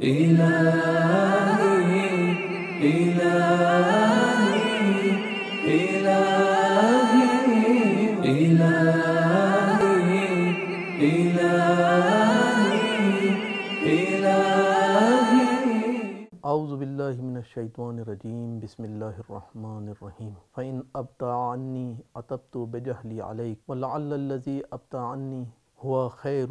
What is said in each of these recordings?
إلهي إلهي إلهي إلهي إلهي إلهي أعوذ بالله من الشيطان الرجيم بسم الله الرحمن الرحيم فإن أبتع عني أتبت بجهلي عليك ولعل الذي أبتع عني هو خير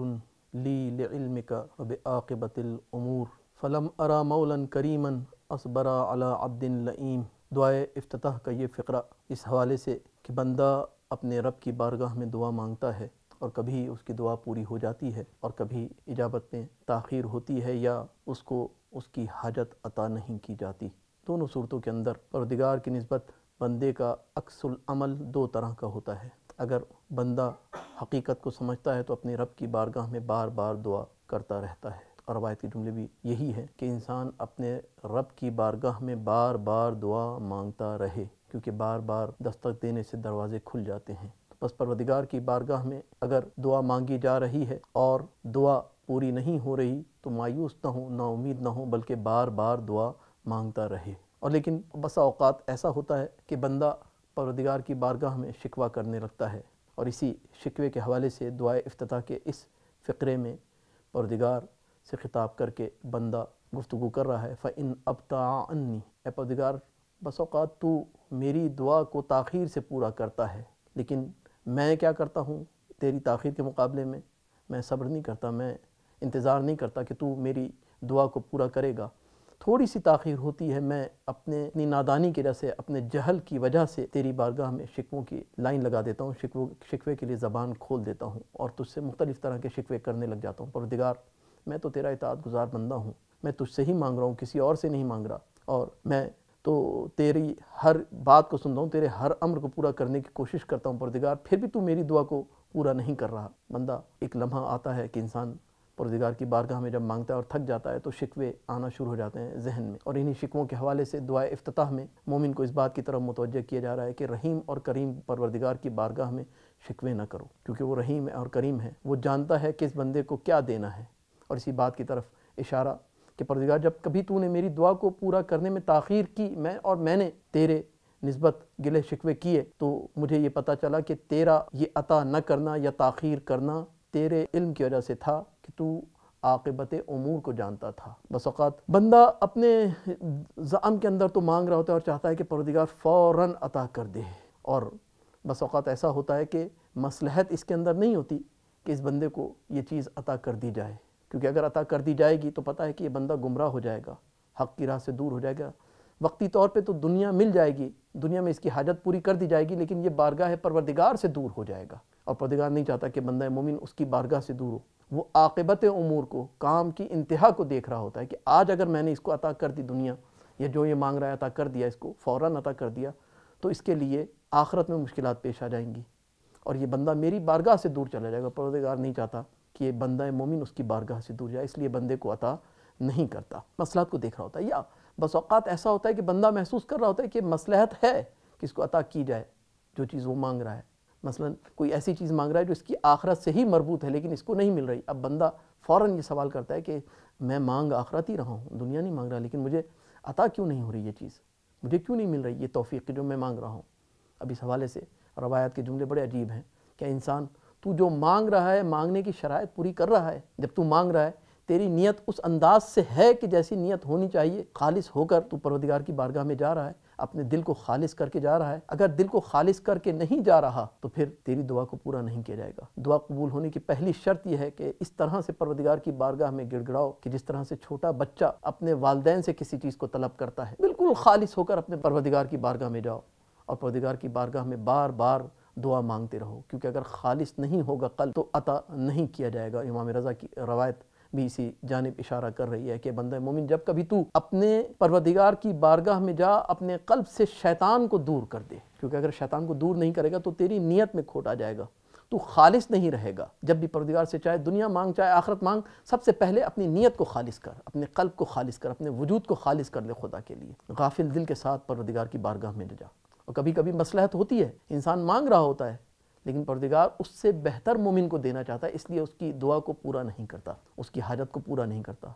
लीमिक रब आकबतमूर फ़लम अरा मौलन करीमन असबरा अला अब्दिन लईम दुआ अफ्ताह का ये फ़करा इस हवाले से कि बंदा अपने रब की बारगाह में दुआ मांगता है और कभी उसकी दुआ पूरी हो जाती है और कभी इजाबत में ताखिर होती है या उसको उसकी हाजत अता नहीं की जाती दोनों सूरतों के अंदर परदिगार की नस्बत बंदे का अक्सुल अमल दो तरह का होता है अगर बंदा हकीकत को समझता है तो अपने रब की बारगाह में बार बार दुआ करता रहता है और रवायत के जुमले भी यही है कि इंसान अपने रब की बारगाह में बार बार दुआ मांगता रहे क्योंकि बार बार दस्तक देने से दरवाजे खुल जाते हैं तो बस परवदिगार की बारगाह में अगर दुआ मांगी जा रही है और दुआ पूरी नहीं हो रही तो मायूस ना हो ना उम्मीद ना हो बल्कि बार बार दुआ मांगता रहे और लेकिन बसा अवकात ऐसा होता है कि बंदा परवदिगार की बारगाह में शिकवा करने लगता है और इसी शिकवे के हवाले से दुआ अफ्ताह के इस फ़रे में परदगार से ख़िताब करके बंदा गुफ्तु कर रहा है फ़िन अब तानी ए परदगार तो मेरी दुआ को ताखीर से पूरा करता है लेकिन मैं क्या करता हूँ तेरी ताखिर के मुकाबले में मैं सब्र नहीं करता मैं इंतज़ार नहीं करता कि तू मेरी दुआ को पूरा करेगा थोड़ी सी ताखिर होती है मैं अपने अपनी नादानी की वजह से अपने जहल की वजह से तेरी बारगाह में शिकवों की लाइन लगा देता हूँ शिकवों शिकवे के लिए ज़बान खोल देता हूँ और तुझसे मुख्तलिफ़ तरह के शिकवे करने लग जाता हूँ परदिगार मैं तो तेरा इतात गुजार बंदा हूँ मैं तुझसे ही मांग रहा हूँ किसी और से नहीं मांग रहा और मैं तो तेरी हर बात को सुनता हूँ तेरे हर अम्र को पूरा करने की कोशिश करता हूँ परदिगार फिर भी तू मेरी दुआ को पूरा नहीं कर रहा बंदा एक लम्हा आता है कि इंसान परदिगार की बारगाह में जब मांगता है और थक जाता है तो शिकवे आना शुरू हो जाते हैं जहन में और इन्हीं शिकवों के हवाले से दुआ अफ्ताह में मोमिन को इस बात की तरफ मुतव किया जा रहा है कि रहीम और करीम परवरदिगार की बारगाह में शिकवे ना करो क्योंकि वो रहीम है और करीम है वो जानता है कि इस बंदे को क्या देना है और इसी बात की तरफ इशारा कि परदिगार जब कभी तूने मेरी दुआ को पूरा करने में ताखीर की मैं और मैंने तेरे नस्बत गिले शिकवे किए तो मुझे ये पता चला कि तेरा ये अता न करना या ताखीर करना तेरे इल्म की वजह से था तू आकबत अमूर को जानता था बस अवत बंदा अपने ज़म के अंदर तो मांग रहा होता है और चाहता है कि परदिगार फ़ौर अता कर दे और अवत ऐसा होता है कि मसलहत इसके अंदर नहीं होती कि इस बंदे को ये चीज़ अता कर दी जाए क्योंकि अगर अता कर दी जाएगी तो पता है कि ये बंदा गुमराह हो जाएगा हक़ की राह से दूर हो जाएगा वक्ती तौर पे तो दुनिया मिल जाएगी दुनिया में इसकी हाजत पूरी कर दी जाएगी लेकिन ये बारगाह है परवरदिगार से दूर हो जाएगा और परदिगार नहीं चाहता कि बंदा मोमिन उसकी बारगाह से दूर हो वो आकबत अमूर को काम की इंतहा को देख रहा होता है कि आज अगर मैंने इसको अता कर दी दुनिया या जो ये मांग रहा है अता कर दिया इसको फ़ौर अता कर दिया तो इसके लिए आखरत में मुश्किल पेश आ जाएंगी और ये बंदा मेरी बारगाह से दूर चला जाएगा परदेगार नहीं चाहता कि ये बंदा मोमिन उसकी बारगाह से दूर जाए इसलिए बंदे को अता नहीं करता मसलात को देख रहा होता है या बस अवत ऐसा होता है कि बंदा महसूस कर रहा होता है कि मसलहत है कि इसको अता की जाए जो चीज़ वो मांग रहा है मसलन कोई ऐसी चीज़ मांग रहा है जो इसकी आखरत से ही मरबूत है लेकिन इसको नहीं मिल रही अब बंदा फ़ौर ये सवाल करता है कि मैं मांग आखरत ही रहा हूँ दुनिया नहीं मांग रहा लेकिन मुझे अता क्यों नहीं हो रही ये चीज़ मुझे क्यों नहीं मिल रही ये तोफ़ी की जो मैं मांग रहा हूँ अब इस हवाले से रवायात के जुमले बड़े अजीब हैं क्या इंसान तू जो मांग रहा है मांगने की शराय पूरी कर रहा है जब तू मांग रहा है तेरी नीयत उस अंदाज से है कि जैसी नीयत होनी चाहिए खालिश होकर तू परवदिगार की बारगाह में जा रहा है अपने दिल को खालिश करके जा रहा है अगर दिल को खालिश करके नहीं जा रहा तो फिर तेरी दुआ को पूरा नहीं किया जाएगा दुआ कबूल होने की पहली शर्त यह है कि इस तरह से परवदिगार की बारगाह में गिड़गड़ाओ कि जिस तरह से छोटा बच्चा अपने वालदेन से किसी चीज़ को तलब करता है बिल्कुल खालिश होकर अपने परवदिगार की बारगाह में जाओ और परवदिगार की बारगाह में बार बार दुआ मांगते रहो क्योंकि अगर खालिश नहीं होगा कल तो अता नहीं किया जाएगा इमाम रज़ा की रवायत भी इसी जानब इशारा कर रही है कि बंद मोमिन जब कभी तू अपने परवदिगार की बारगाह में जा अपने कल्ब से शैतान को दूर कर दे क्योंकि अगर शैतान को दूर नहीं करेगा तो तेरी नीयत में खोटा जाएगा तू खालिश नहीं रहेगा जब भी परदिगार से चाहे दुनिया मांग चाहे आखरत मांग सबसे पहले अपनी नीयत को खालिस कर अपने कल्ब को खालिस कर अपने वजूद को खालिस कर ले खुदा के लिए गाफिल दिल के साथ परवदिगार की बारगाह में ले जा और कभी कभी मसलहत होती है इंसान मांग रहा होता है लेकिन परदिगार उससे बेहतर मोमिन को देना चाहता है इसलिए उसकी दुआ को पूरा नहीं करता उसकी हाजत को पूरा नहीं करता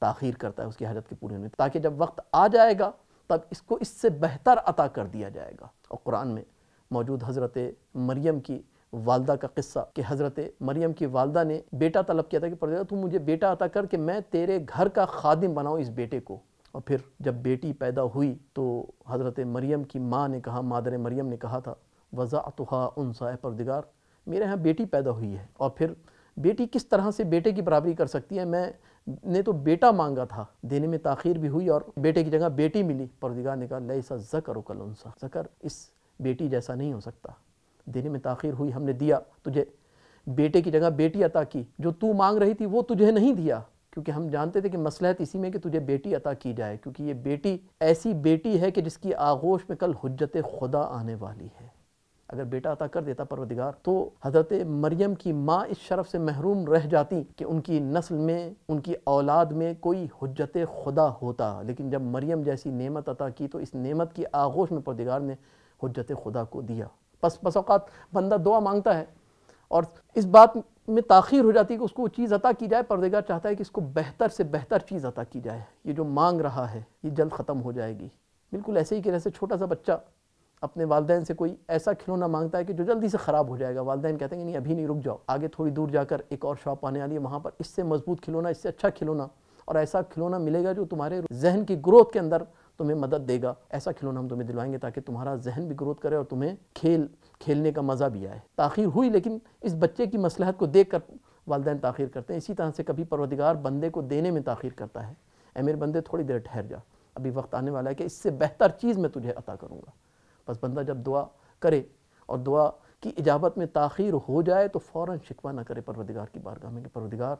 ताखीर करता है उसकी हाजत के पूरे में ताकि जब वक्त आ जाएगा तब इसको इससे बेहतर अता कर दिया जाएगा और कुरान में मौजूद हज़रत मरियम की वालदा का किस्सा कि हज़रत मरियम की वालदा ने बेटा तलब किया था कि परदेगा तू मुझे बेटा अता कर कि मैं तेरे घर का खादिम बनाऊँ इस बेटे को और फिर जब बेटी पैदा हुई तो हज़रत मरियम की माँ ने कहा मादर मरियम ने कहा था वज़ा तोहा उनसा परदिगार मेरे यहाँ बेटी पैदा हुई है और फिर बेटी किस तरह से बेटे की बराबरी कर सकती है मैं ने तो बेटा मांगा था देने में ताखिर भी हुई और बेटे की जगह बेटी मिली परदिगार ने कहा लैसा जकर कल उनसा जकर इस बेटी जैसा नहीं हो सकता देने में ताखिर हुई हमने दिया तुझे बेटे की जगह बेटी अता की जो तू मांग रही थी वो तुझे नहीं दिया क्योंकि हम जानते थे कि मसलहत इसी में कि तुझे बेटी अता की जाए क्योंकि ये बेटी ऐसी बेटी है कि जिसकी आगोश में कल हजत खुदा आने वाली है अगर बेटा अता कर देता परवदिगार तो हज़रत मरियम की माँ इस शरफ से महरूम रह जाती कि उनकी नस्ल में उनकी औलाद में कोई हजत खुदा होता लेकिन जब मरियम जैसी नेमत अता की तो इस नेमत की आगोश में परदिगार ने हजत खुदा को दिया बस बस अवत बंदा दुआ मांगता है और इस बात में ताखिर हो जाती है कि उसको चीज़ अता की जाए परदेगार चाहता है कि इसको बेहतर से बेहतर चीज़ अता की जाए ये जो मांग रहा है ये जल्द ख़त्म हो जाएगी बिल्कुल ऐसे ही कि जैसे छोटा सा बच्चा अपने वालदेन से कोई ऐसा खिलौना मांगता है कि जो जल्दी से ख़राब हो जाएगा वालदेन कहते हैं कि नहीं अभी नहीं रुक जाओ आगे थोड़ी दूर जाकर एक और शॉप आने वाली है वहाँ पर इससे मजबूत खिलौना इससे अच्छा खिलौना और ऐसा खिलौना मिलेगा जो तुम्हारे जहन की ग्रोथ के अंदर तुम्हें मदद देगा ऐसा खिलौना हम तुम्हें दिलवाएंगे ताकि तुम्हारा जहन भी ग्रोथ करे और तुम्हें खेल खेलने का मज़ा भी आए ताखिर हुई लेकिन इस बच्चे की मसलहत को देख कर वालदेन ताखिर करते हैं इसी तरह से कभी परवदिगार बंदे को देने में ताखिर करता है ए बंदे थोड़ी देर ठहर जा अभी वक्त आने वाला है कि इससे बेहतर चीज़ मैं तुझे अता करूँगा बस बंदा जब दुआ करे और दुआ की इजाबत में ताखिर हो जाए तो फ़ौर शिकवा ना करे परवदिगार की बारगाह में कि परवदिगार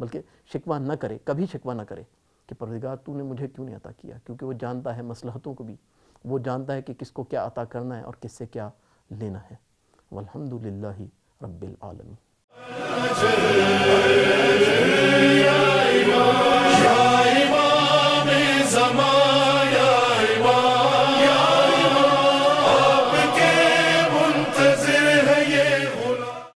बल्कि शिकवा ना करे कभी शिकवा ना करे कि परवदिगार तूने मुझे क्यों नहीं अता किया क्योंकि वो जानता है मसलहतों को भी वो जानता है कि किसको क्या अता करना है और किससे क्या लेना है वलहमदिल्ला रबालमी